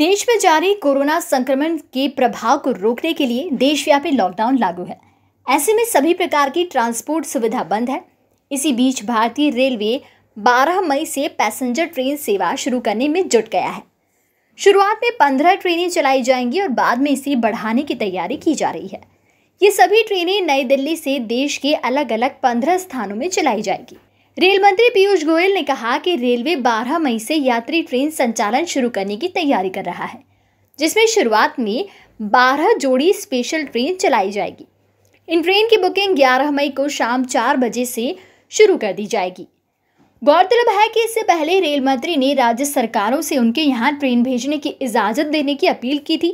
देश में जारी कोरोना संक्रमण के प्रभाव को रोकने के लिए देशव्यापी लॉकडाउन लागू है ऐसे में सभी प्रकार की ट्रांसपोर्ट सुविधा बंद है इसी बीच भारतीय रेलवे 12 मई से पैसेंजर ट्रेन सेवा शुरू करने में जुट गया है शुरुआत में 15 ट्रेनें चलाई जाएंगी और बाद में इसे बढ़ाने की तैयारी की जा रही है ये सभी ट्रेनें नई दिल्ली से देश के अलग अलग पंद्रह स्थानों में चलाई जाएगी रेल मंत्री पीयूष गोयल ने कहा कि रेलवे 12 मई से यात्री ट्रेन संचालन शुरू करने की तैयारी कर रहा है जिसमें शुरुआत में 12 जोड़ी स्पेशल ट्रेन चलाई जाएगी इन ट्रेन की बुकिंग 11 मई को शाम चार बजे से शुरू कर दी जाएगी गौरतलब है कि इससे पहले रेल मंत्री ने राज्य सरकारों से उनके यहाँ ट्रेन भेजने की इजाज़त देने की अपील की थी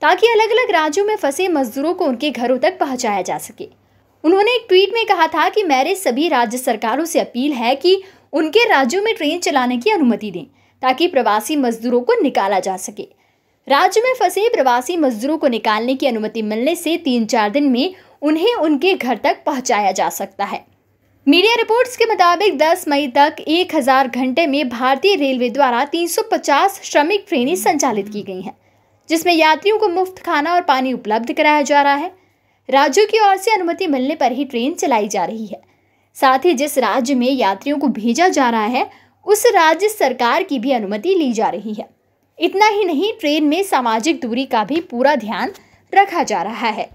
ताकि अलग अलग राज्यों में फंसे मजदूरों को उनके घरों तक पहुँचाया जा सके उन्होंने एक ट्वीट में कहा था कि मेरे सभी राज्य सरकारों से अपील है कि उनके राज्यों में ट्रेन चलाने की अनुमति दें ताकि प्रवासी मजदूरों को निकाला जा सके राज्य में फंसे प्रवासी मजदूरों को निकालने की अनुमति मिलने से तीन चार दिन में उन्हें उनके घर तक पहुंचाया जा सकता है मीडिया रिपोर्ट्स के मुताबिक 10 मई तक 1000 घंटे में भारतीय रेलवे द्वारा 350 श्रमिक ट्रेनें संचालित की गई हैं जिसमें यात्रियों को मुफ्त खाना और पानी उपलब्ध कराया जा रहा है राज्यों की ओर से अनुमति मिलने पर ही ट्रेन चलाई जा रही है साथ ही जिस राज्य में यात्रियों को भेजा जा रहा है उस राज्य सरकार की भी अनुमति ली जा रही है इतना ही नहीं ट्रेन में सामाजिक दूरी का भी पूरा ध्यान रखा जा रहा है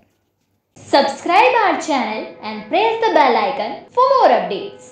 subscribe our channel and press the bell icon for more updates